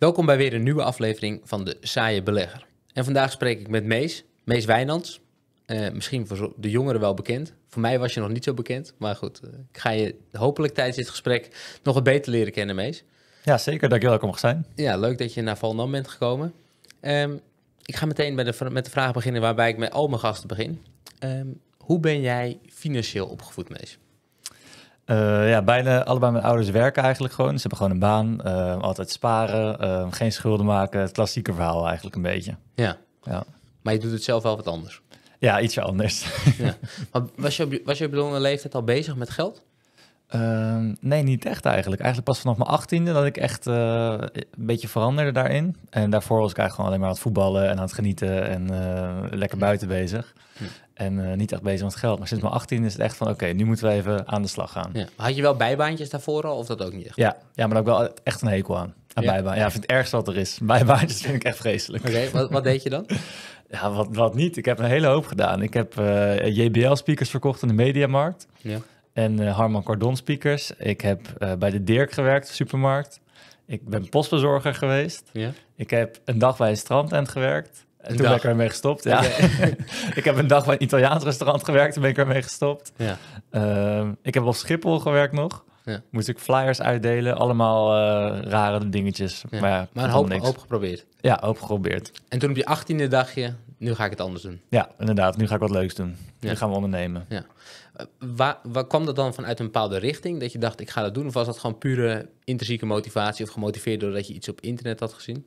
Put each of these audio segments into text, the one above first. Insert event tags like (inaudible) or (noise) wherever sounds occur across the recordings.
Welkom bij weer een nieuwe aflevering van de Saaie Belegger. En vandaag spreek ik met Mees, Mees Wijnands. Eh, misschien voor de jongeren wel bekend. Voor mij was je nog niet zo bekend. Maar goed, eh, ik ga je hopelijk tijdens dit gesprek nog wat beter leren kennen, Mees. Ja, zeker. Dankjewel dat ik er mag zijn. Ja, leuk dat je naar Valnam bent gekomen. Ehm, ik ga meteen de, met de vraag beginnen waarbij ik met al mijn gasten begin. Ehm, hoe ben jij financieel opgevoed, Mees? Eh, ja, bijna allebei mijn ouders werken eigenlijk gewoon. Ze hebben gewoon een baan, eh, altijd sparen, eh, geen schulden maken. Het klassieke verhaal eigenlijk een beetje. Ja. ja. Maar je doet het zelf wel wat anders. Ja, ietsje anders. Ja. (laughs) was je, was je op jonge leeftijd al bezig met geld? Ehm, nee, niet echt eigenlijk. Eigenlijk pas vanaf mijn achttiende dat ik echt eh, een beetje veranderde daarin. En daarvoor was ik eigenlijk gewoon alleen maar aan het voetballen en aan het genieten en eh, lekker buiten bezig. En eh, niet echt bezig met geld. Maar sinds mijn achttiende is het echt van, oké, nu moeten we even aan de slag gaan. Ja. Had je wel bijbaantjes daarvoor al of dat ook niet echt? Ja, ja maar daar heb ik wel echt een hekel aan. aan ja. Ja, vind het ergste wat er is. Bijbaantjes vind ik echt vreselijk. Oké, wat, wat deed je dan? (laughs) ja, wat, wat niet. Ik heb een hele hoop gedaan. Ik heb JBL-speakers verkocht in de mediamarkt. Ja en eh, Harman Cordon speakers. Ik heb eh, bij de Dirk gewerkt, supermarkt. Ik ben postbezorger geweest. Ja. Ik heb een dag bij een strandtent gewerkt. En toen dag. ben ik ermee gestopt. (laughs) ik heb een dag bij een Italiaans restaurant gewerkt. Toen ben ik ermee gestopt. Ja. Ehm, ik heb op Schiphol gewerkt nog. Ja. Moest ik flyers uitdelen. Allemaal eh, rare dingetjes. Ja. Maar, ja, maar een hoop, niks. hoop geprobeerd. Ja, hoop geprobeerd. En toen op je achttiende dagje. nu ga ik het anders doen. Ja, inderdaad. Nu ga ik wat leuks doen. Nu gaan we ondernemen. Ja waar, waar kwam dat dan vanuit een bepaalde richting? Dat je dacht, ik ga dat doen? Of was dat gewoon pure intrinsieke motivatie of gemotiveerd doordat je iets op internet had gezien?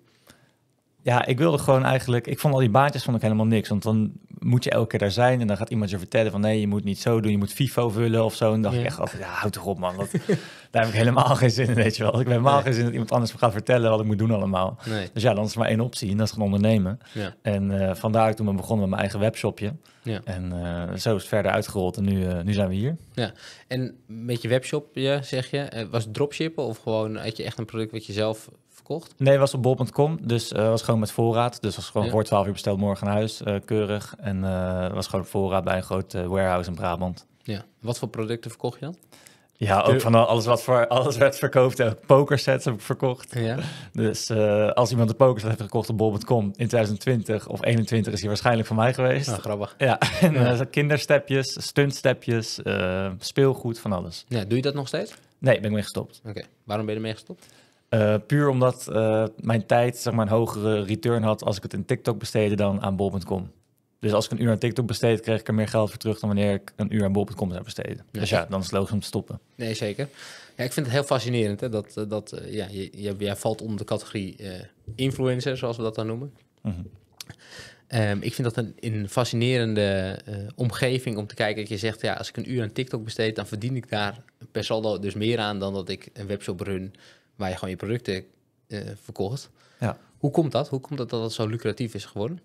Ja, ik wilde gewoon eigenlijk... Ik vond al die baantjes vond ik helemaal niks. Want dan moet je elke keer daar zijn en dan gaat iemand je vertellen van... nee, je moet niet zo doen, je moet FIFO vullen of zo. En dan dacht ik echt altijd, ja, houd toch op man. (laughs) daar heb ik helemaal geen zin in, weet je wel. Ik heb helemaal nee. geen zin dat iemand anders me gaat vertellen wat ik moet doen allemaal. Dus ja, dan is maar één optie en dat is gewoon ondernemen. Ja. En uh, vandaar toen we begonnen met mijn eigen webshopje. Ja. En eh, zo is het verder uitgerold en nu, eh, nu zijn we hier. Ja. En met je webshopje, zeg je, was dropshippen of gewoon had je echt een product wat je zelf Nee, was op bol.com. Dus eh, was gewoon met voorraad. Dus was gewoon voor 12 uur besteld, morgen huis. Eh, keurig. En eh, was gewoon op voorraad bij een groot warehouse in Brabant. Ja. Wat voor producten verkocht je dan? Ja, ook van alles wat voor alles werd verkoopt. Ook pokersets heb ik verkocht. Ja. Dus als iemand de pokerset heeft gekocht op bol.com in 2020 of 21 is hij waarschijnlijk van mij geweest. Nou, grappig. Ja, (laughs) en kinderstepjes, stuntstepjes, speelgoed, van alles. Ja, doe je dat nog steeds? Nee, ben ik mee gestopt. Oké, waarom ben je ermee gestopt? Eh, puur omdat eh, mijn tijd zeg maar, een hogere return had als ik het in TikTok besteedde dan aan bol.com. Dus als ik een uur aan TikTok besteed, kreeg ik er meer geld voor terug dan wanneer ik een uur aan bol.com zou besteden. Dus ja, dan is het logisch om te stoppen. Nee, zeker. Ja, ik vind het heel fascinerend hè, dat, eh, dat ja, jij, valt onder de categorie uh, influencer, zoals we dat dan noemen. Mhm. Ehm, ik vind dat een, een fascinerende omgeving om te kijken dat je zegt, ja, als ik een uur aan TikTok besteed, dan verdien ik daar per saldo dus meer aan dan dat ik een webshop run waar je gewoon je producten uh, verkocht. Ja. Hoe komt dat? Hoe komt dat dat het zo lucratief is geworden?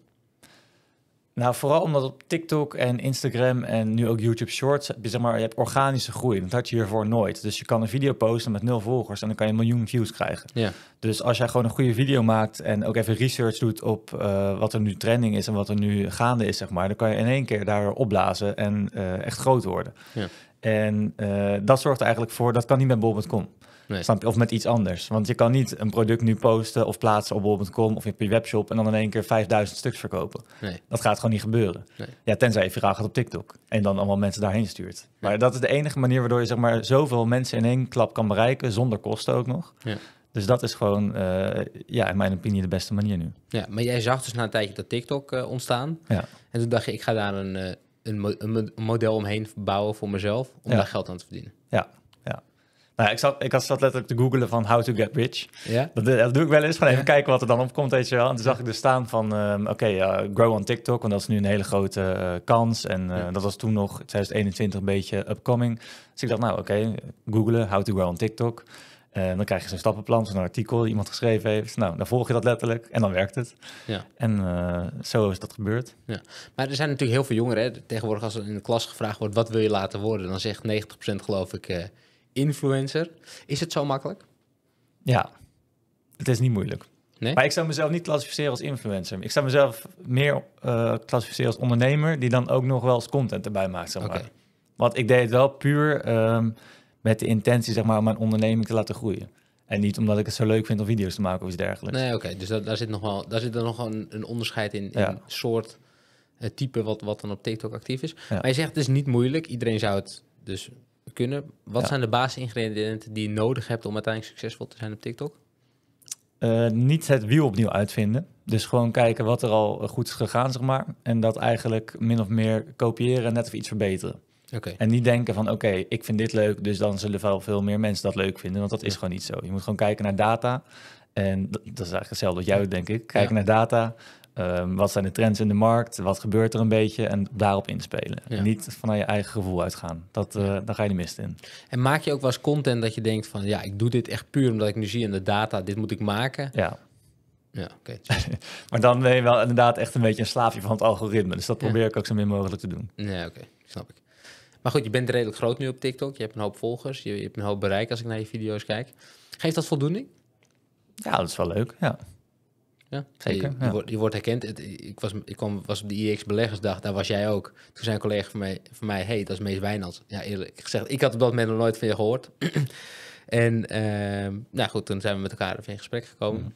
Nou, vooral omdat op TikTok en Instagram en nu ook YouTube Shorts, heb je, zeg maar, je hebt organische groei. Dat had je hiervoor nooit. Dus je kan een video posten met nul volgers en dan kan je miljoen views krijgen. Ja. Dus als jij gewoon een goede video maakt en ook even research doet op eh, wat er nu trending is en wat er nu gaande is, zeg maar, dan kan je in één keer daar opblazen en eh, echt groot worden. Ja. En dat zorgt eigenlijk voor, dat kan niet met bol.com. Nee. Snap je? Of met iets anders. Want je kan niet een product nu posten of plaatsen op bol.com of in je webshop en dan in één keer 5000 stuks verkopen. Nee. Dat gaat gewoon niet gebeuren. Nee. Ja, tenzij je viraal gaat op TikTok en dan allemaal mensen daarheen stuurt. Maar dat is de enige manier waardoor je zeg maar zoveel mensen in één klap kan bereiken zonder kosten ook nog. Ja. Dus dat is gewoon, eh, ja, in mijn opinie, de beste manier nu. Ja, maar jij zag dus na een tijdje dat TikTok eh, ontstaan. Ja. En toen dacht je, ik ga daar een, eh, een, model omheen bouwen voor mezelf om daar geld aan te verdienen. Ja, nou, ik, zat, ik had letterlijk te googelen van how to get rich. Ja? Dat, eh, doe ik wel eens, gewoon even kijken wat er dan opkomt, weet je wel. En toen zag ik er dus staan van, ehm, oké, eh, grow on TikTok, want dat is nu een hele grote eh, kans. En dat was toen nog 2021 een beetje upcoming. Dus ik dacht, nou oké, okay, googelen, how to grow on TikTok. En dan krijg je zo'n stappenplan, zo'n artikel die iemand geschreven heeft. Nou, dan volg je dat letterlijk en dan werkt het. Ja. En zo is dat gebeurd. Ja. Maar er zijn natuurlijk heel veel jongeren. Hè. Tegenwoordig als er in de klas gevraagd wordt, wat wil je laten worden? Dan zegt 90% geloof ik, influencer. Is het zo makkelijk? Ja, het is niet moeilijk. Nee? Maar ik zou mezelf niet klassificeren als influencer. Ik zou mezelf meer uh, klassificeren als ondernemer, die dan ook nog wel eens content erbij maakt. Zeg maar. Okay. Want ik deed het wel puur ehm, met de intentie zeg maar, om mijn onderneming te laten groeien. En niet omdat ik het zo leuk vind om video's te maken of iets dergelijks. Nee, oké. Dus daar zit nog wel daar zit er nog een, onderscheid in, in soort eh, type wat, wat dan op TikTok actief is. Maar je zegt het is niet moeilijk. Iedereen zou het dus kunnen. Wat zijn de basisingrediënten die je nodig hebt om uiteindelijk succesvol te zijn op TikTok? Uh, niet het wiel opnieuw uitvinden. Dus gewoon kijken wat er al goed is gegaan, zeg maar. En dat eigenlijk min of meer kopiëren en net of iets verbeteren. Oké. En niet denken van, oké, ik vind dit leuk, dus dan zullen wel veel meer mensen dat leuk vinden. Want dat is gewoon niet zo. Je moet gewoon kijken naar data. En dat is eigenlijk hetzelfde als jou, denk ik. Kijken naar data, Ehm, wat zijn de trends in de markt? Wat gebeurt er een beetje? En daarop inspelen. En niet vanuit je eigen gevoel uitgaan. Dat, eh, Daar ga je de mist in. En maak je ook wel eens content dat je denkt van... ja, ik doe dit echt puur omdat ik nu zie in de data... dit moet ik maken. Ja. Ja, oké. (laughs) maar dan ben je wel inderdaad echt een beetje een slaafje van het algoritme. Dus dat probeer ik ook zo min mogelijk te doen. Nee, oké. Snap ik. Maar goed, je bent redelijk groot nu op TikTok. Je hebt een hoop volgers. Je, je hebt een hoop bereik als ik naar je video's kijk. Geeft dat voldoening? Ja, dat is wel leuk, ja. Ja, zeker. Je, Wordt, herkend. ik, was, ik kwam, was op de IEX beleggersdag, daar was jij ook. Toen zei een collega van mij, van mij hey, dat is Mees Wijnalds. Ja, eerlijk gezegd, ik had op dat moment nog nooit van je gehoord. (clears throat) en ehm, nou goed, toen zijn we met elkaar even in gesprek gekomen. Mm.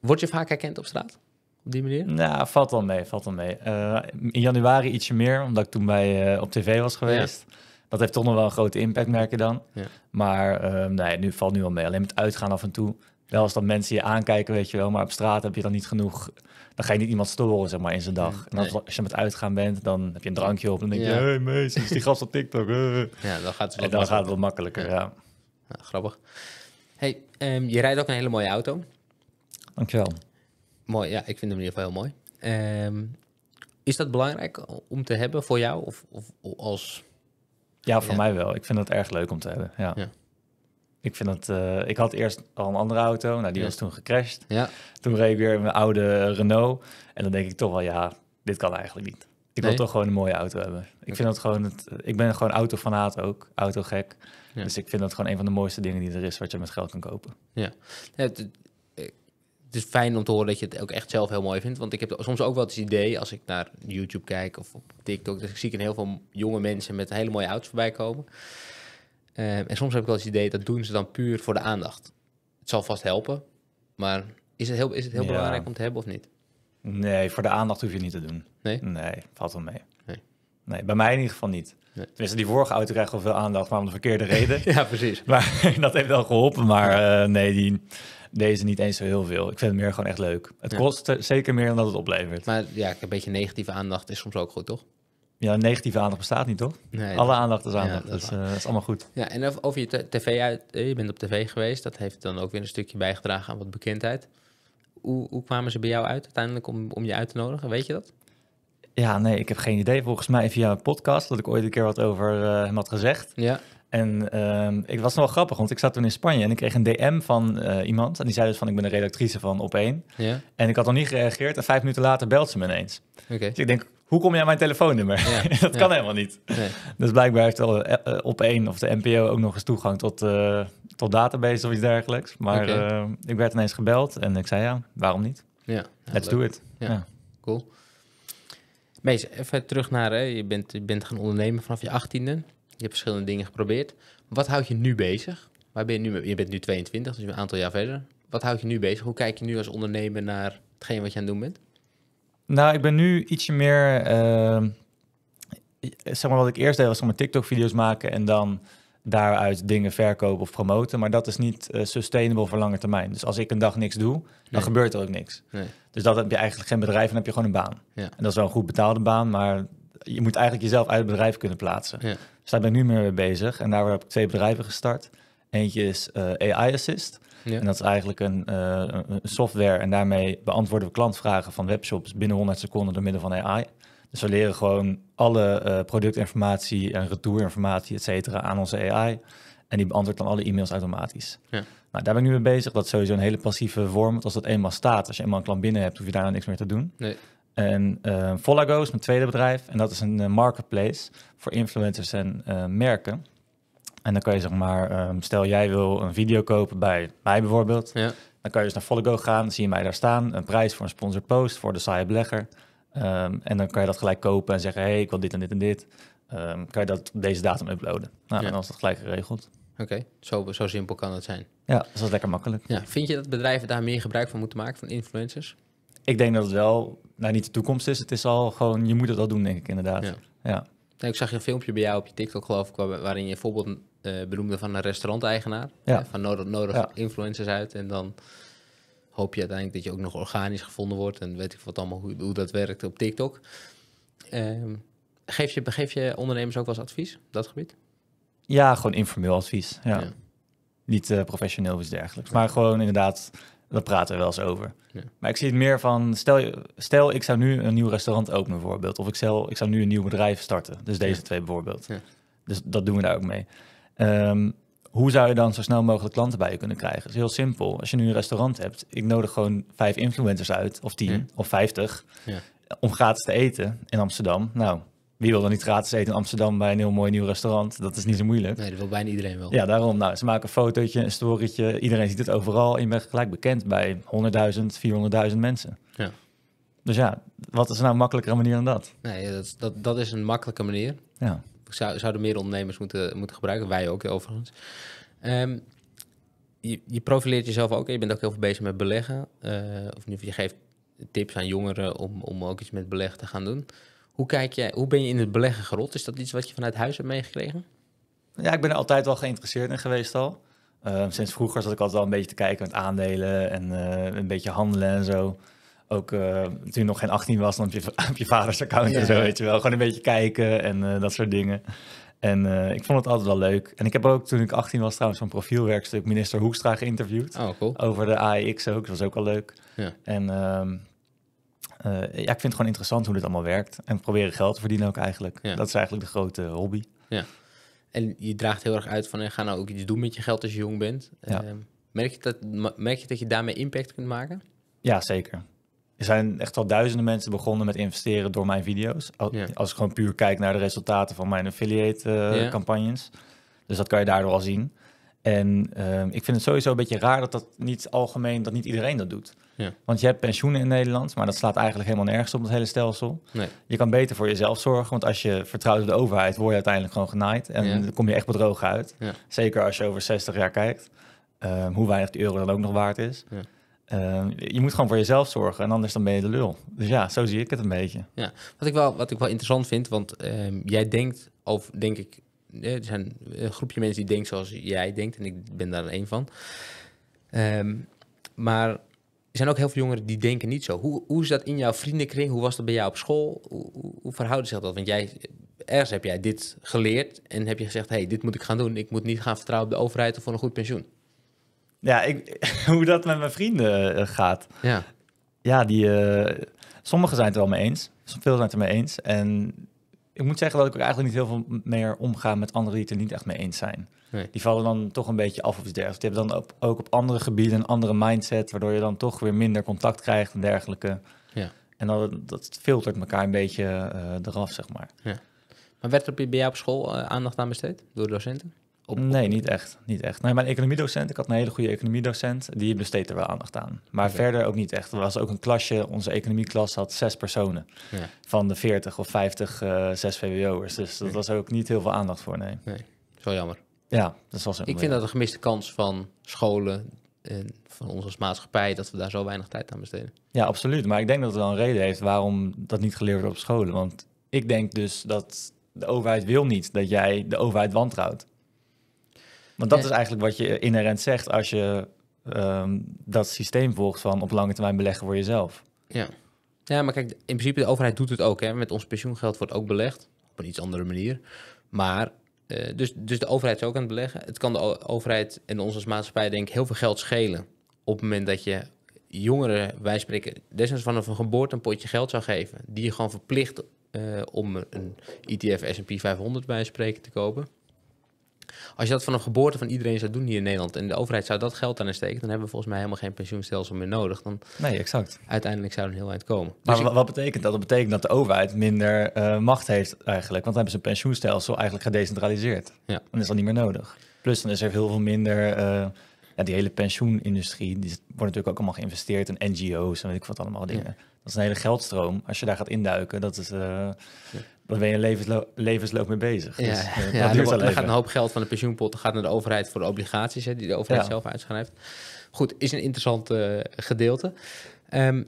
Word je vaak herkend op straat? Op die manier? Nou, valt wel mee, valt wel mee. Eh, in januari ietsje meer, omdat ik toen bij, uh, op tv was geweest. Dat heeft toch nog wel een grote impact, merk je dan. Maar ehm, nee, nu valt nu wel mee. Alleen met uitgaan af en toe. Wel als dan mensen je aankijken, weet je wel, maar op straat heb je dan niet genoeg. Dan ga je niet iemand storen, zeg maar, in zijn dag. En als, je met uitgaan bent, dan heb je een drankje op. Dan denk je, hé hey, is die gast op TikTok? Eh. Ja, dan gaat het wel, makkelijker, ja. grappig. hey, ehm, je rijdt ook een hele mooie auto. Dankjewel. Mooi, ja, ik vind hem in ieder geval heel mooi. Ehm, is dat belangrijk om te hebben voor jou? Of, of als... Ja, voor mij wel. Ik vind het erg leuk om te hebben, ja. ja. Ik vind dat eh, ik had eerst al een andere auto, nou die was toen gecrashed. Ja. Toen reed ik weer in mijn oude Renault. En dan denk ik toch wel, ja, dit kan eigenlijk niet. Ik wil toch gewoon een mooie auto hebben. Ik vind dat gewoon, het, eh, ik ben gewoon autofanaat ook, autogek. Ja. Dus ik vind dat gewoon een van de mooiste dingen die er is wat je met geld kan kopen. Ja, het, is fijn om te horen dat je het ook echt zelf heel mooi vindt. Want ik heb soms ook wel het idee, als ik naar YouTube kijk of op TikTok, dat ik zie ik heel veel jonge mensen met hele mooie auto's voorbij komen. Ehm, en soms heb ik wel eens het idee, dat doen ze dan puur voor de aandacht. Het zal vast helpen, maar is het heel, is het heel belangrijk om te hebben of niet? Nee, voor de aandacht hoef je niet te doen. Nee? Nee, valt wel mee. Nee, nee bij mij in ieder geval niet. Tenminste, die vorige auto krijgt wel veel aandacht, maar om de verkeerde reden. (laughs) ja, precies. Maar (laughs) dat heeft wel geholpen, maar eh, nee, die, deze niet eens zo heel veel. Ik vind het meer gewoon echt leuk. Het kost eh, zeker meer dan dat het oplevert. Maar ja, een beetje negatieve aandacht is soms ook goed, toch? Ja, negatieve aandacht bestaat niet, toch? Nee, Alle aandacht is aandacht. Ja, dat, is, dat dus, eh, is allemaal goed. Ja, en over je tv uit, eh, je bent op tv geweest. Dat heeft dan ook weer een stukje bijgedragen aan wat bekendheid. Hoe, hoe kwamen ze bij jou uit uiteindelijk om, om je uit te nodigen? Weet je dat? Ja, nee, ik heb geen idee. Volgens mij via een podcast dat ik ooit een keer wat over eh, hem had gezegd. Ja. En ehm, ik was nog wel grappig, want ik zat toen in Spanje en ik kreeg een DM van iemand. En die zei dus van, ik ben de redactrice van opeen Ja. En ik had nog niet gereageerd en vijf minuten later belt ze me ineens. Oké. Dus ik denk, hoe kom je aan mijn telefoonnummer? (laughs) dat kan helemaal niet. Nee. Dus blijkbaar heeft wel eh, op één of de NPO ook nog eens toegang tot, eh, tot database of iets dergelijks. Maar eh, ik werd ineens gebeld en ik zei ja, waarom niet? Ja, Let's do it. Ja, Cool. Mees, even terug naar, hè. Je, bent, je bent gaan ondernemen vanaf je achttiende. Je hebt verschillende dingen geprobeerd. Wat houd je nu bezig? Waar ben je, nu je bent nu 22, dus een aantal jaar verder. Wat houdt je nu bezig? Hoe kijk je nu als ondernemer naar hetgeen wat je aan het doen bent? Nou, ik ben nu ietsje meer. Ehm, zeg maar wat ik eerst deed was mijn TikTok-video's maken en dan daaruit dingen verkopen of promoten. Maar dat is niet uh, sustainable voor lange termijn. Dus als ik een dag niks doe, dan gebeurt er ook niks. Nee. Dus dan heb je eigenlijk geen bedrijf en heb je gewoon een baan. En dat is wel een goed betaalde baan, maar je moet eigenlijk jezelf uit het bedrijf kunnen plaatsen. Ja. Dus daar ben ik nu meer mee bezig. En daar heb ik twee bedrijven gestart. Eentje is eh, AI Assist. En dat is eigenlijk eh, een, software en daarmee beantwoorden we klantvragen van webshops binnen 100 seconden door middel van AI. Dus we leren gewoon alle eh, productinformatie en retourinformatie, et cetera, aan onze AI. En die beantwoordt dan alle e-mails automatisch. Ja. Nou, daar ben ik nu mee bezig. Dat is sowieso een hele passieve vorm. Want als dat eenmaal staat, als je eenmaal een klant binnen hebt, hoef je daar niks meer te doen. Nee. En uh, eh, Volago is mijn tweede bedrijf. En dat is een marketplace voor influencers en merken. En dan kan je zeg maar, ehm, stel jij wil een video kopen bij mij bijvoorbeeld. Ja. Dan kan je dus naar Follego gaan, dan zie je mij daar staan. Een prijs voor een sponsored post voor de saaie belegger. Ehm, en dan kan je dat gelijk kopen en zeggen, hé, hey, ik wil dit en dit en dit. Ehm, kan je dat op deze datum uploaden. Nou, en dan is dat gelijk geregeld. Oké, zo, zo simpel kan het zijn. Ja, dus dat is lekker makkelijk. Ja. Vind je dat bedrijven daar meer gebruik van moeten maken, van influencers? Ik denk dat het wel, nou niet de toekomst is, het is al gewoon, je moet het wel doen, denk ik inderdaad. Ja. ja. Nou, ik zag je een filmpje bij jou op je TikTok, geloof ik, waarin je bijvoorbeeld uh, benoemde van een restauranteigenaar. Ja. Eh, van nodig, influencers uit. En dan hoop je uiteindelijk dat je ook nog organisch gevonden wordt. En weet ik wat allemaal hoe, hoe dat werkt op TikTok. Ehm, geef, je, geef je ondernemers ook wel eens advies op dat gebied? Ja, gewoon informeel advies. Ja. Niet eh, professioneel is dergelijks. Maar gewoon inderdaad, we praten wel eens over. Maar ik zie het meer van, stel, stel ik zou nu een nieuw restaurant openen bijvoorbeeld. Of ik, stel, ik zou nu een nieuw bedrijf starten. Dus deze twee bijvoorbeeld. Dus dat doen we daar ook mee. Ehm, hoe zou je dan zo snel mogelijk klanten bij je kunnen krijgen? Dat is heel simpel. Als je nu een restaurant hebt, ik nodig gewoon vijf influencers uit, of tien, hmm. of vijftig, om gratis te eten in Amsterdam. Nou, wie wil dan niet gratis eten in Amsterdam bij een heel mooi nieuw restaurant? Dat is niet zo moeilijk. Nee, dat wil bijna iedereen wel. Ja, daarom. Nou, ze maken een fotootje, een storytje. Iedereen ziet het overal. je bent gelijk bekend bij 100.000, 400.000 mensen. Ja. Dus ja, wat is nou een makkelijkere manier dan dat? Nee, dat, dat, dat is een makkelijke manier. Ja zou, zouden meer ondernemers moeten, moeten gebruiken. Wij ook overigens. Ehm, je, je, profileert jezelf ook. Je bent ook heel veel bezig met beleggen. Uh, of je geeft tips aan jongeren om, om ook iets met beleggen te gaan doen. Hoe, kijk jij, hoe ben je in het beleggen gerot? Is dat iets wat je vanuit huis hebt meegekregen? Ja, ik ben er altijd wel geïnteresseerd in geweest al. Ehm, sinds vroeger zat ik altijd wel een beetje te kijken met aandelen en eh, een beetje handelen en zo ook uh, toen nog geen 18 was, dan op je, (laughs) je vaders account en zo, weet je wel. Gewoon een beetje kijken en eh, dat soort dingen. En eh, ik vond het altijd wel leuk. En ik heb ook toen ik 18 was trouwens van profielwerkstuk minister Hoekstra geïnterviewd. Oh, cool. Over de AIX ook, dat was ook wel leuk. Ja. En ehm, ik vind het gewoon interessant hoe dit allemaal werkt. En proberen geld te verdienen ook eigenlijk. Ja. Dat is eigenlijk de grote hobby. Ja. En je draagt heel erg uit van, ga nou ook iets doen met je geld als je jong bent. Ehm, merk, je dat, merk je dat je daarmee impact kunt maken? Ja, zeker er zijn echt al duizenden mensen begonnen met investeren door mijn video's. Als, ik gewoon puur kijk naar de resultaten van mijn affiliate eh, campagnes. Dus dat kan je daardoor al zien. En ehm, ik vind het sowieso een beetje raar dat dat niet algemeen, dat niet iedereen dat doet. Want je hebt pensioenen in Nederland, maar dat slaat eigenlijk helemaal nergens op, het hele stelsel. Nee. Je kan beter voor jezelf zorgen, want als je vertrouwt op de overheid, word je uiteindelijk gewoon genaaid. En dan kom je echt bedrogen uit. Zeker als je over 60 jaar kijkt, ehm, hoe weinig die euro dan ook nog waard is. Ehm, je moet gewoon voor jezelf zorgen en anders dan ben je de lul. Dus ja, zo zie ik het een beetje. Ja, wat ik wel, wat ik wel interessant vind, want ehm, jij denkt, of denk ik, eh, er zijn een groepje mensen die denkt zoals jij denkt en ik ben daar een van. Ehm, maar er zijn ook heel veel jongeren die denken niet zo. Hoe, hoe is dat in jouw vriendenkring? Hoe was dat bij jou op school? Hoe, hoe, hoe zich dat? Want jij, ergens heb jij dit geleerd en heb je gezegd, hey, dit moet ik gaan doen. Ik moet niet gaan vertrouwen op de overheid of voor een goed pensioen. Ja, ik, (laughs) hoe dat met mijn vrienden eh, gaat. Ja, ja die, eh, sommigen zijn het er wel mee eens. Veel zijn het er mee eens. En ik moet zeggen dat ik ook eigenlijk niet heel veel meer omga met anderen die het er niet echt mee eens zijn. Die vallen dan toch een beetje af of iets dergelijks. Die hebben dan ook op andere gebieden een andere mindset, waardoor je dan toch weer minder contact krijgt en dergelijke. Ja. En dan, dat filtert elkaar een beetje eh, eraf, zeg maar. Ja. Maar werd er bij jou op school aandacht aan besteed door docenten? Op, Nee, niet echt. Niet echt. Nee, mijn economiedocent, ik had een hele goede economiedocent, die besteedt er wel aandacht aan. Maar verder ook niet echt. Er was ook een klasje, onze economieklas had zes personen ja. van de 40 of 50 eh, zes VWO'ers. Dus dat was ook niet heel veel aandacht voor, nee. Nee, zo jammer. Ja, dat was Ik vind dat een gemiste kans van scholen en van ons als maatschappij dat we daar zo weinig tijd aan besteden. Ja, absoluut. Maar ik denk dat het wel een reden heeft waarom dat niet geleerd wordt op scholen. Want ik denk dus dat de overheid wil niet dat jij de overheid wantrouwt. Want dat is eigenlijk wat je inherent zegt als je ehm, dat systeem volgt van op lange termijn beleggen voor jezelf. Ja. ja, maar kijk, in principe de overheid doet het ook. Hè. Met ons pensioengeld wordt ook belegd, op een iets andere manier. Maar, eh, dus, dus de overheid is ook aan het beleggen. Het kan de overheid en ons als maatschappij denk ik heel veel geld schelen. Op het moment dat je jongeren, wij spreken desnoods vanaf een geboorte een potje geld zou geven. Die je gewoon verplicht eh, om een ETF S&P 500 bij spreken te kopen. Als je dat van een geboorte van iedereen zou doen hier in Nederland en de overheid zou dat geld aan steken, dan hebben we volgens mij helemaal geen pensioenstelsel meer nodig. Dan nee, exact. Uiteindelijk zou er een heel eind komen. Maar dus wat betekent dat? Dat betekent dat de overheid minder eh, macht heeft eigenlijk, want dan hebben ze een pensioenstelsel eigenlijk gedecentraliseerd. Ja. Dan is dat niet meer nodig. Plus dan is er heel veel minder. Eh, ja, die hele pensioenindustrie, die wordt natuurlijk ook allemaal geïnvesteerd in NGO's en weet ik wat allemaal dingen. Dat is een hele geldstroom. Als je daar gaat induiken, dat is. Eh, dan ben je een levensloop mee bezig. Ja, dus, uh, (laughs) ja dat er, gaat een hoop geld van de pensioenpot gaat naar de overheid voor de obligaties, hè, die de overheid zelf uitschrijft. Goed, is een interessant eh, gedeelte. Ehm,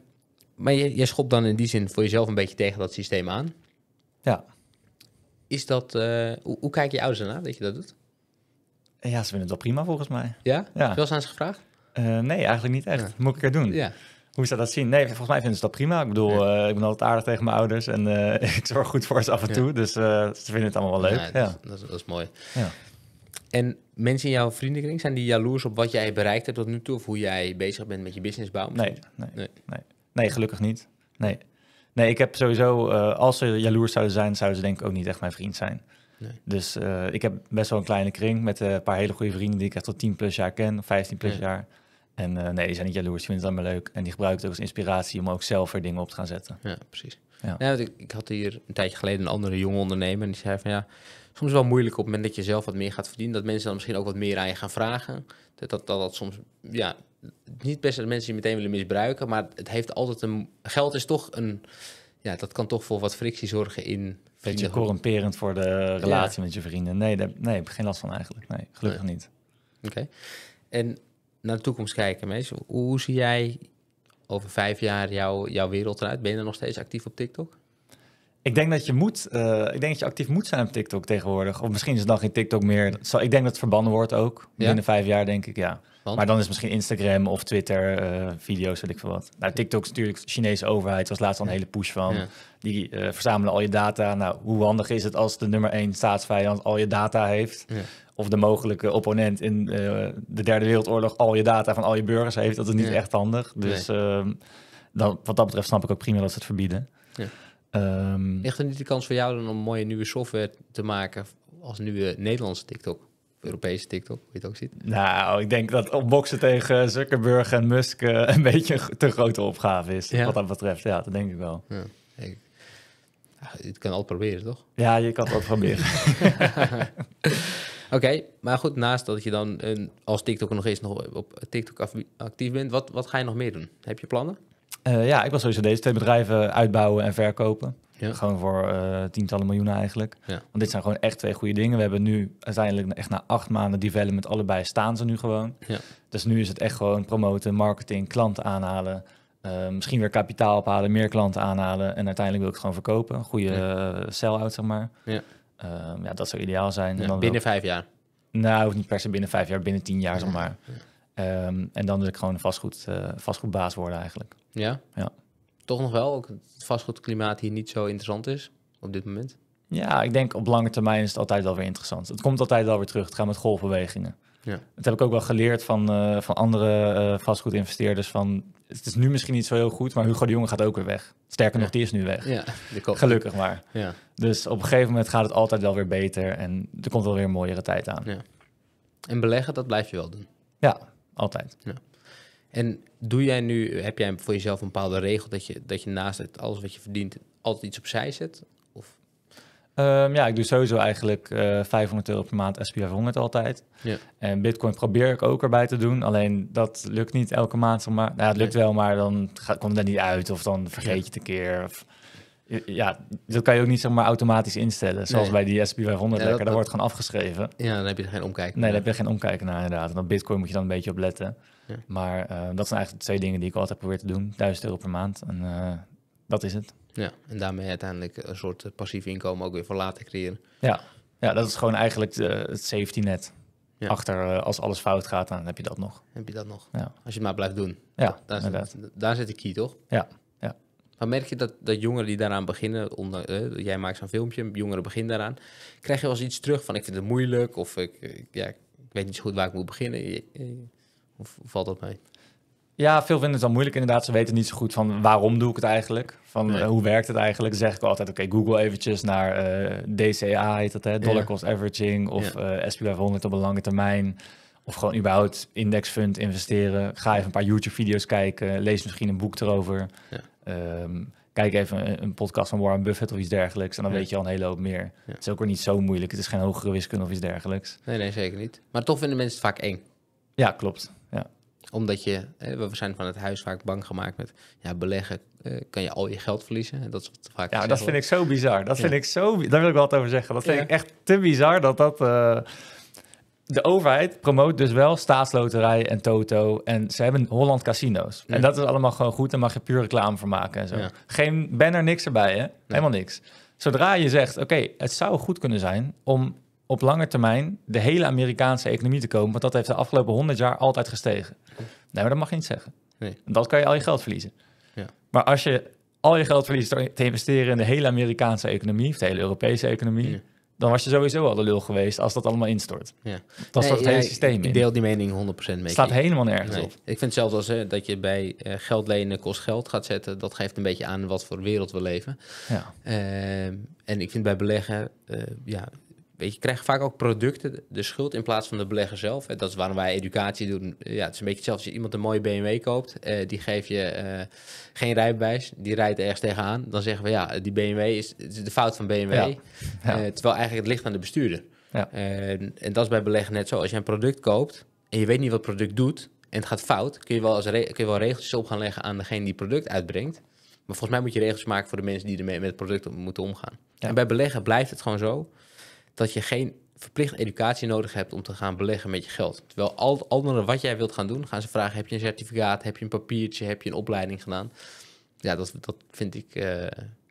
maar je, je schopt dan in die zin voor jezelf een beetje tegen dat systeem aan. Ja. Is dat, eh, hoe, hoe kijken je ouders ernaar dat je dat doet? Ja, ze vinden het wel prima volgens mij. Ja? ja. Wel aan ze gevraagd? nee, eigenlijk niet echt. Moet ik er doen? Ja hoe zou dat zien? Nee, volgens mij vinden ze dat prima. Ik bedoel, eh, ik ben altijd aardig tegen mijn ouders en eh, (laughs) ik zorg goed voor ze af en toe. Dus eh, ze vinden het allemaal wel leuk. Ja, dat, is, dat, is, mooi. En mensen in jouw vriendenkring, zijn die jaloers op wat jij bereikt hebt tot nu toe? Of hoe jij bezig bent met je businessbouw? Nee nee, nee, nee, nee. gelukkig niet. Nee. Nee, ik heb sowieso, als ze jaloers zouden zijn, zouden ze denk ik ook niet echt mijn vriend zijn. Nee. Dus ik heb best wel een kleine kring met een paar hele goede vrienden die ik echt tot 10 plus jaar ken, 15 plus jaar. En eh, nee, die zijn niet jaloers, die vinden het allemaal leuk. En die gebruiken het ook als inspiratie om ook zelf weer dingen op te gaan zetten. Ja, precies. Ja. ja ik, had hier een tijdje geleden een andere jonge ondernemer en die zei van ja, soms wel moeilijk op het moment dat je zelf wat meer gaat verdienen, dat mensen dan misschien ook wat meer aan je gaan vragen. Dat dat, dat, soms, ja, niet best dat mensen die meteen willen misbruiken, maar het heeft altijd een, geld is toch een, ja, dat kan toch voor wat frictie zorgen in... Beetje corrumperend voor de relatie met je vrienden. Nee, daar, nee, heb geen last van eigenlijk. Nee, gelukkig niet. Oké. En naar de toekomst kijken, Mees, hoe zie jij over vijf jaar jouw, jouw wereld eruit? Ben je nog steeds actief op TikTok? Ik denk dat je moet, eh, ik denk dat je actief moet zijn op TikTok tegenwoordig. Of misschien is het dan geen TikTok meer. ik denk dat het verbannen wordt ook. Binnen vijf jaar denk ik, ja. Maar dan is misschien Instagram of Twitter, eh, video's, weet ik veel wat. Nou, TikTok is natuurlijk de Chinese overheid. was laatst al een hele push van. Die eh, verzamelen al je data. Nou, hoe handig is het als de nummer één staatsvijand al je data heeft? Ja of de mogelijke opponent in eh, de Derde Wereldoorlog al je data van al je burgers heeft. Dat is niet echt handig. Dus ehm, dan, wat dat betreft snap ik ook prima dat ze het verbieden. Ja. Um, er niet de kans voor jou dan om mooie nieuwe software te maken als nieuwe Nederlandse TikTok? Europese TikTok, hoe je het ook ziet. Nou, ik denk dat opboksen tegen Zuckerberg en Musk eh, een (laughs) beetje een te grote opgave is. Ja. Wat dat betreft, ja, dat denk ik wel. Ja, ah, je kan altijd proberen, toch? Ja, je kan het altijd proberen. (laughs) (laughs) Oké, maar goed, naast dat je dan een, als TikTok nog eens nog op TikTok actief bent, wat, wat ga je nog meer doen? Heb je plannen? Eh, ja, ik wil sowieso deze twee bedrijven uitbouwen en verkopen. Gewoon voor eh, tientallen miljoenen eigenlijk. Ja. Want dit zijn gewoon echt twee goede dingen. We hebben nu uiteindelijk echt na acht maanden development allebei staan ze nu gewoon. Ja. Dus nu is het echt gewoon promoten, marketing, klanten aanhalen. Eh, misschien weer kapitaal ophalen, meer klanten aanhalen. En uiteindelijk wil ik het gewoon verkopen. goede sell-out, zeg maar. Ja. Ehm, ja, dat zou ideaal zijn. binnen vijf jaar? Nou, niet per se binnen vijf jaar, binnen tien jaar, zeg maar. Ehm, en dan wil ik gewoon een vastgoed, uh, vastgoedbaas worden eigenlijk. Ja? Ja. Toch nog wel, ook het vastgoedklimaat hier niet zo interessant is op dit moment? Ja, ik denk op lange termijn is het altijd wel weer interessant. Het komt altijd wel weer terug. Het gaat met golfbewegingen. Ja. Dat heb ik ook wel geleerd van, eh, van andere uh, vastgoedinvesteerders. Van, het is nu misschien niet zo heel goed, maar Hugo de Jonge gaat ook weer weg. Sterker nog, die is nu weg. Ja, Gelukkig maar. Ja. Dus op een gegeven moment gaat het altijd wel weer beter en er komt wel weer een mooiere tijd aan. Ja. En beleggen, dat blijf je wel doen? Ja, altijd. Ja. En doe jij nu, heb jij voor jezelf een bepaalde regel dat je, dat je naast het, alles wat je verdient altijd iets opzij zet? Ehm, ja, ik doe sowieso eigenlijk 500 eh, euro per maand sp 100 altijd. En Bitcoin probeer ik ook erbij te doen. Alleen dat lukt niet elke maand. Maar, nou, het lukt wel, maar dan gaat, komt het niet uit. Of dan vergeet je het een keer. Of, ja, dat kan je ook niet zeg maar automatisch instellen. Zoals bij die SP 500 lekker. Daar wordt gewoon afgeschreven. Ja, dan heb je er geen omkijken Nee, dan heb je geen omkijken naar inderdaad. En op Bitcoin moet je dan een beetje op letten. Maar eh, dat zijn eigenlijk twee dingen die ik altijd probeer te doen. 1000 euro per maand. En eh, dat is het. Ja, en daarmee uiteindelijk een soort eh, passief inkomen ook weer voor later creëren. Ja, ja dat is gewoon eigenlijk eh, het safety net. Achter, eh, als alles fout gaat, dan heb je dat nog. Heb je dat nog. Ja. Als je maar blijft doen. Ja, daar, zit, daar zit de key, toch? Ja. ja. Maar merk je dat, dat jongeren die daaraan beginnen, onder, jij maakt zo'n filmpje, jongeren beginnen daaraan, krijg je wel eens iets terug van ik vind het moeilijk of ik, ja, ik weet niet zo goed waar ik moet beginnen. Of valt dat mee? Ja, veel vinden het dan moeilijk inderdaad. Ze weten niet zo goed van waarom doe ik het eigenlijk? Van eh, hoe werkt het eigenlijk? zeg ik altijd, oké, Google eventjes naar eh, DCA heet dat, hè? Dollar Cost Averaging of ja. Eh, SP 500 op een lange termijn. Of gewoon überhaupt indexfund investeren. Ga even een paar YouTube-video's kijken. Lees misschien een boek erover. Ehm, kijk even een, podcast van Warren Buffett of iets dergelijks. En dan weet je al een hele hoop meer. Het is ook weer niet zo moeilijk. Het is geen hogere wiskunde of iets dergelijks. Nee, nee, zeker niet. Maar toch vinden mensen het vaak eng. Ja, klopt omdat je, we zijn van het huis vaak bang gemaakt met ja, beleggen, eh, kan je al je geld verliezen. Dat is wat vaak. Ja, dat vind ik zo bizar. Dat vind ik zo, daar wil ik wat over zeggen. Dat vind ik echt te bizar dat dat. Eh, de overheid promoot dus wel staatsloterij en Toto. En ze hebben Holland casino's. En dat is allemaal gewoon goed. Daar mag je puur reclame voor maken en zo. Geen banner, niks erbij, hè? Helemaal niks. Zodra je zegt, oké, het zou goed kunnen zijn om op lange termijn de hele Amerikaanse economie te komen. Want dat heeft de afgelopen 100 jaar altijd gestegen. Nee, maar dat mag je niet zeggen. Nee. Dat kan je al je geld verliezen. Ja. Maar als je al je geld verliest door te investeren in de hele Amerikaanse economie, of de hele Europese economie, dan was je sowieso al de lul geweest als dat allemaal instort. Ja. Dat is het hele systeem in. Ik deel die mening 100% mee. staat helemaal nergens op. Ik vind zelfs als hè, dat je bij uh, geld lenen kost geld gaat zetten, dat geeft een beetje aan wat voor wereld we leven. Ja. Ehm, en ik vind bij beleggen, eh, ja, weet je, krijgt vaak ook producten de schuld in plaats van de belegger zelf. Dat is waarom wij educatie doen. Ja, het is een beetje hetzelfde als je iemand een mooie BMW koopt. Eh, die geef je eh, geen rijbewijs. Die rijdt ergens tegenaan. Dan zeggen we ja, die BMW is, is de fout van BMW. Eh, terwijl eigenlijk het ligt aan de bestuurder. Ja. en dat is bij beleggen net zo. Als je een product koopt en je weet niet wat het product doet en het gaat fout, kun je wel, als kun je wel regeltjes op gaan leggen aan degene die het product uitbrengt. Maar volgens mij moet je regels maken voor de mensen die ermee met het product moeten omgaan. En bij beleggen blijft het gewoon zo dat je geen verplicht educatie nodig hebt om te gaan beleggen met je geld. Terwijl al het andere wat jij wilt gaan doen, gaan ze vragen: heb je een certificaat, heb je een papiertje, heb je een opleiding gedaan? Ja, dat, dat vind ik eh,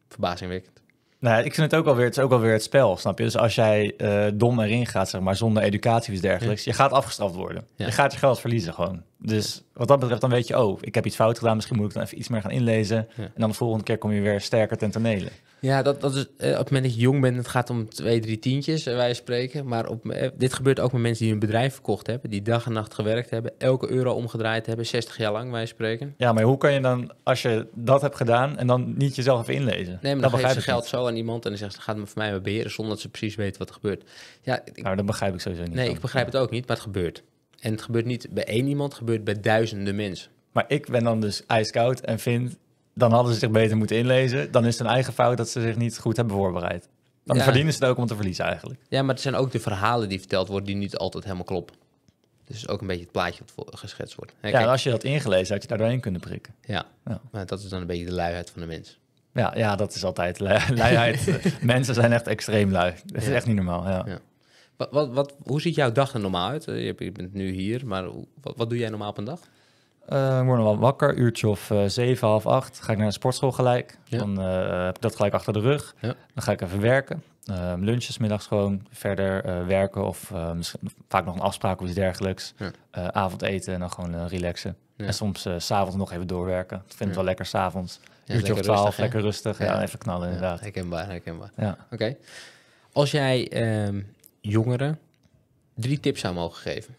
verbazingwekkend. Nou, ik vind het ook alweer, het is ook alweer het spel, snap je? Dus als jij eh, dom erin gaat, zeg maar, zonder educatie of dergelijks, je gaat afgestraft worden. Je gaat je geld verliezen gewoon. Dus wat dat betreft, dan weet je, oh, ik heb iets fout gedaan, misschien moet ik dan even iets meer gaan inlezen. En dan de volgende keer kom je weer sterker ten tonele. Ja, dat, dat is, eh, op het moment dat je jong bent, het gaat om twee, drie tientjes, eh, wij spreken. Maar op, eh, dit gebeurt ook met mensen die hun bedrijf verkocht hebben, die dag en nacht gewerkt hebben, elke euro omgedraaid hebben, 60 jaar lang, wij spreken. Ja, maar hoe kan je dan, als je dat hebt gedaan, en dan niet jezelf even inlezen? Nee, maar dan, dan geef geld zo aan iemand en dan zegt ze, gaat me voor mij maar beheren, zonder dat ze precies weet wat er gebeurt. Ja, nou, dat begrijp ik sowieso niet. Nee, ik begrijp het ook niet, maar het gebeurt. En het gebeurt niet bij één iemand, het gebeurt bij duizenden mensen. Maar ik ben dan dus ijskoud en vind dan hadden ze zich beter moeten inlezen. Dan is het een eigen fout dat ze zich niet goed hebben voorbereid. Dan verdienen ze het ook om te verliezen eigenlijk. Ja, maar het zijn ook de verhalen die verteld worden die niet altijd helemaal kloppen. Dus ook een beetje het plaatje voor geschetst wordt. ja, en als je dat ingelezen had je daar doorheen kunnen prikken. Ja. ja, maar dat is dan een beetje de luiheid van de mens. Ja, ja dat is altijd (laughs) luiheid. (laughs) Mensen zijn echt extreem lui. Dat is echt niet normaal, ja. Wat, wat, wat, hoe ziet jouw dag er normaal uit? Eh, je bent nu hier, maar wat, wat doe jij normaal op een dag? Uh, ik word nog wel wakker, uurtje of uh, half acht. Ga ik naar de sportschool gelijk. Dan eh, heb ik dat gelijk achter de rug. Dan ga ik even werken. Ehm, lunches, middags gewoon verder werken. Of vaak nog een afspraak of iets dergelijks. Ja. eten en dan gewoon relaxen. En soms s s'avonds nog even doorwerken. Ik vind het wel lekker s'avonds. avonds uurtje of twaalf, lekker rustig. Ja. even knallen inderdaad. Herkenbaar, herkenbaar. Ja. Oké. Als jij ehm, jongeren drie tips zou mogen geven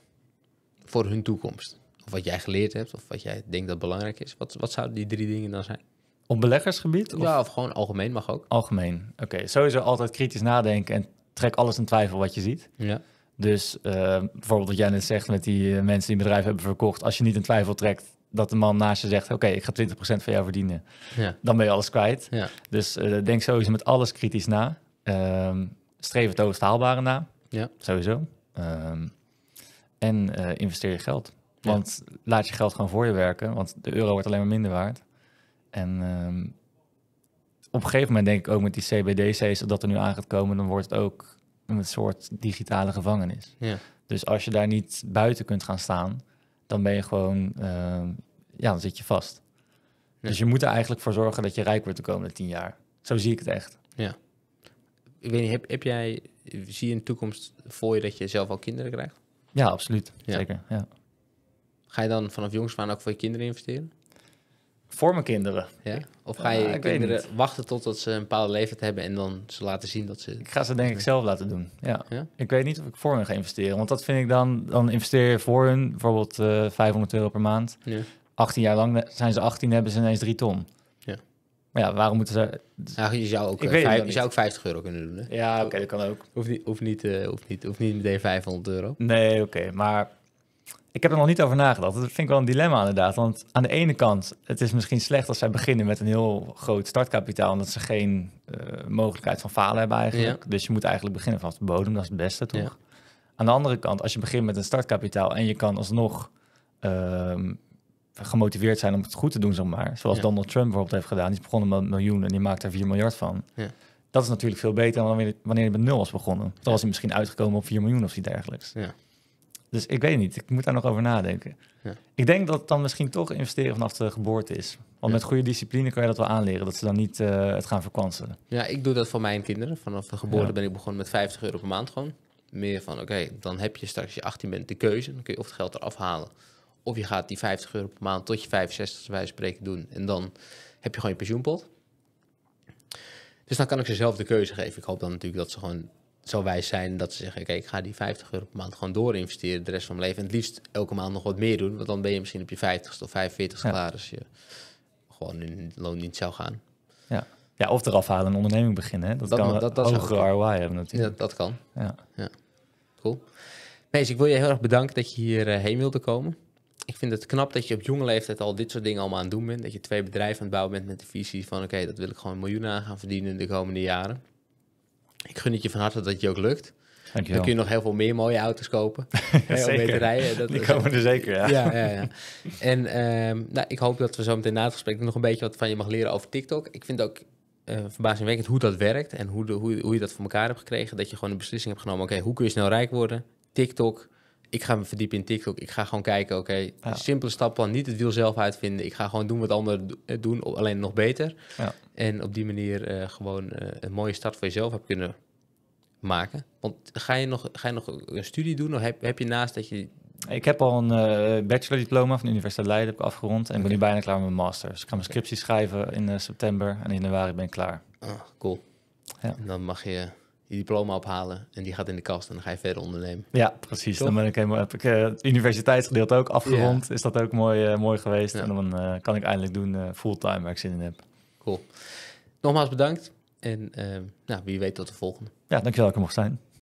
voor hun toekomst of wat jij geleerd hebt, of wat jij denkt dat belangrijk is. Wat, wat zouden die drie dingen dan zijn? Op beleggersgebied? Of? Ja, of gewoon algemeen mag ook. Algemeen, oké. Sowieso altijd kritisch nadenken en trek alles in twijfel wat je ziet. Ja. Dus eh, bijvoorbeeld wat jij net zegt met die eh, mensen die bedrijven hebben verkocht. Als je niet in twijfel trekt dat de man naast je zegt... oké, ik ga 20% van jou verdienen. Ja. Dan ben je alles kwijt. Ja. Dus eh, denk sowieso met alles kritisch na. Ehm, streef het hoogst haalbare na. Ja. Sowieso. Ehm, en investeer je geld. Want laat je geld gewoon voor je werken, want de euro wordt alleen maar minder waard. En ehm, op een gegeven moment denk ik ook met die CBDC's, dat er nu aan gaat komen, dan wordt het ook een soort digitale gevangenis. Ja. Dus als je daar niet buiten kunt gaan staan, dan ben je gewoon, ehm, ja, dan zit je vast. Dus je moet er eigenlijk voor zorgen dat je rijk wordt de komende tien jaar. Zo zie ik het echt. Ja. Ik weet niet, heb, heb jij, zie je in de toekomst voor je dat je zelf al kinderen krijgt? Ja, absoluut. Zeker, ja. Ga je dan vanaf jongs aan ook voor je kinderen investeren? Voor mijn kinderen. Ja? Of ga je ah, kinderen wachten totdat ze een bepaalde leeftijd hebben en dan ze laten zien dat ze... Ik ga ze denk ik zelf laten doen, ja. ja? Ik weet niet of ik voor hun ga investeren, want dat vind ik dan... Dan investeer je voor hun bijvoorbeeld 500 eh, euro per maand. Ja. 18 jaar lang zijn ze 18 hebben ze ineens 3 ton. Ja. Maar ja, waarom moeten ze... Nou, je zou ook, ik uh, je zou ook 50 euro kunnen doen, hè? Ja, oké, dat kan ook. Hoeft niet, hoeft, niet, eh, of niet, hoeft niet meteen 500 euro. Nee, oké, maar ik heb er nog niet over nagedacht. Dat vind ik wel een dilemma inderdaad. Want aan de ene kant, het is misschien slecht als zij beginnen met een heel groot startkapitaal. Omdat ze geen eh, mogelijkheid van falen hebben eigenlijk. Dus je moet eigenlijk beginnen vanaf de bodem. Dat is het beste toch? Aan de andere kant, als je begint met een startkapitaal en je kan alsnog ehm, gemotiveerd zijn om het goed te doen, zeg maar. Zoals Donald Trump bijvoorbeeld heeft gedaan. Die is begonnen met miljoenen en die maakt er 4 miljard van. Ja. Dat is natuurlijk veel beter dan wanneer hij met nul was begonnen. Dan was hij misschien uitgekomen op 4 miljoen of iets dergelijks. Ja. Dus ik weet niet, ik moet daar nog over nadenken. Ja. Ik denk dat het dan misschien toch investeren vanaf de geboorte is. Want met goede discipline kan je dat wel aanleren, dat ze dan niet eh, het gaan verkwanselen. Ja, ik doe dat voor mijn kinderen. Vanaf de geboorte ben ik begonnen met 50 euro per maand gewoon. Meer van, oké, dan heb je straks je 18 bent de keuze. Dan kun je of het geld eraf halen, of je gaat die 50 euro per maand tot je 65 wij spreken doen. En dan heb je gewoon je pensioenpot. Dus dan kan ik ze zelf de keuze geven. Ik hoop dan natuurlijk dat ze gewoon zo wijs zijn dat ze zeggen: Oké, ik ga die 50 euro per maand gewoon doorinvesteren de rest van mijn leven. En het liefst elke maand nog wat meer doen, want dan ben je misschien op je 50ste of 45ste klaar als je gewoon in loon niet zou gaan. Ja. ja, of eraf halen een onderneming beginnen. Dat, dat, kan dat, dat hogere ROI hebben natuurlijk. Ja, dat kan. Ja. ja. Cool. Mees, ik wil je heel erg bedanken dat je hierheen eh, wilde komen. Ik vind het knap dat je op jonge leeftijd al dit soort dingen allemaal aan het doen bent. Dat je twee bedrijven aan het bouwen bent met de visie van... oké, dat wil ik gewoon miljoenen aan gaan verdienen in de komende jaren. Ik gun het je van harte dat het je ook lukt. wel. Dan kun je nog heel veel meer mooie auto's kopen. ja, om mee te rijden. Dat, Die komen er zeker, ja. ja, ja, ja. En ehm, nou, ik hoop dat we zo meteen na het gesprek nog een beetje wat van je mag leren over TikTok. Ik vind ook uh, verbazingwekkend hoe dat werkt en hoe, hoe, hoe je dat voor elkaar hebt gekregen. Dat je gewoon een beslissing hebt genomen. Oké, hoe kun je snel rijk worden? TikTok, ik ga me verdiepen in TikTok. Ik ga gewoon kijken, oké, simpele stappen, niet het wiel zelf uitvinden. Ik ga gewoon doen wat anderen eh, doen, alleen nog beter. Ja. En op die manier eh, gewoon eh, een mooie start voor jezelf hebt kunnen maken. Want ga je nog, ga je nog een studie doen? Of heb, heb je naast dat je... Ik heb al een uh, bachelor diploma van de Universiteit Leiden heb ik afgerond. En ben nu bijna klaar met mijn master. Dus ik ga mijn scriptie schrijven in september. En in januari ben ik klaar. Ah, cool. Ja. En dan mag je je diploma ophalen en die gaat in de kast en dan ga je verder ondernemen. Ja, precies. Dan ben ik helemaal, heb ik eh, het universiteitsgedeelte ook afgerond. Is dat ook mooi, eh, mooi geweest. En dan eh, kan ik eindelijk doen fulltime waar ik zin in heb. Cool. Nogmaals bedankt en nou, wie weet tot de volgende. Ja, dankjewel dat ik er mocht zijn.